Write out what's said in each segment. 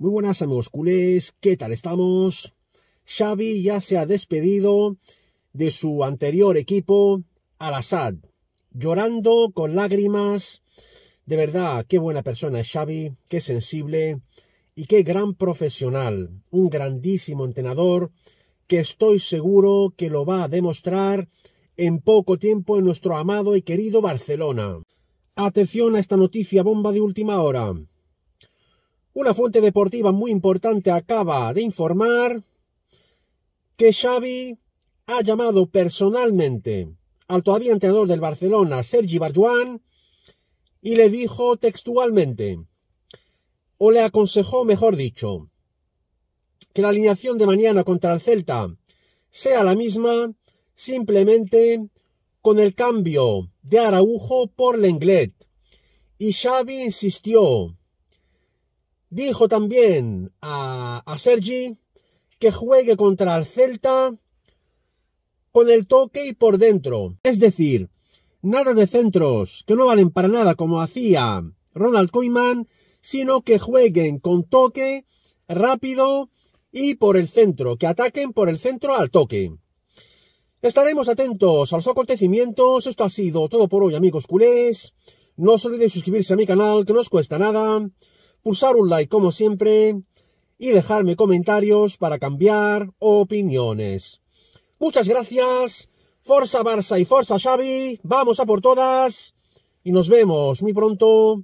Muy buenas amigos culés, ¿qué tal estamos? Xavi ya se ha despedido de su anterior equipo, Al-Assad, llorando con lágrimas. De verdad, qué buena persona es Xavi, qué sensible y qué gran profesional, un grandísimo entrenador que estoy seguro que lo va a demostrar en poco tiempo en nuestro amado y querido Barcelona. Atención a esta noticia bomba de última hora. Una fuente deportiva muy importante acaba de informar que Xavi ha llamado personalmente al todavía entrenador del Barcelona, Sergi Barjuan, y le dijo textualmente, o le aconsejó, mejor dicho, que la alineación de mañana contra el Celta sea la misma, simplemente con el cambio de Araujo por Lenglet. Y Xavi insistió, Dijo también a, Sergi que juegue contra el Celta con el toque y por dentro. Es decir, nada de centros que no valen para nada como hacía Ronald Koeman, sino que jueguen con toque rápido y por el centro, que ataquen por el centro al toque. Estaremos atentos a los acontecimientos. Esto ha sido todo por hoy, amigos culés. No os olvidéis suscribirse a mi canal, que no os cuesta nada pulsar un like como siempre y dejarme comentarios para cambiar opiniones. Muchas gracias, Forza Barça y Forza Xavi, vamos a por todas y nos vemos muy pronto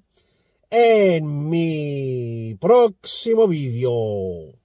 en mi próximo vídeo.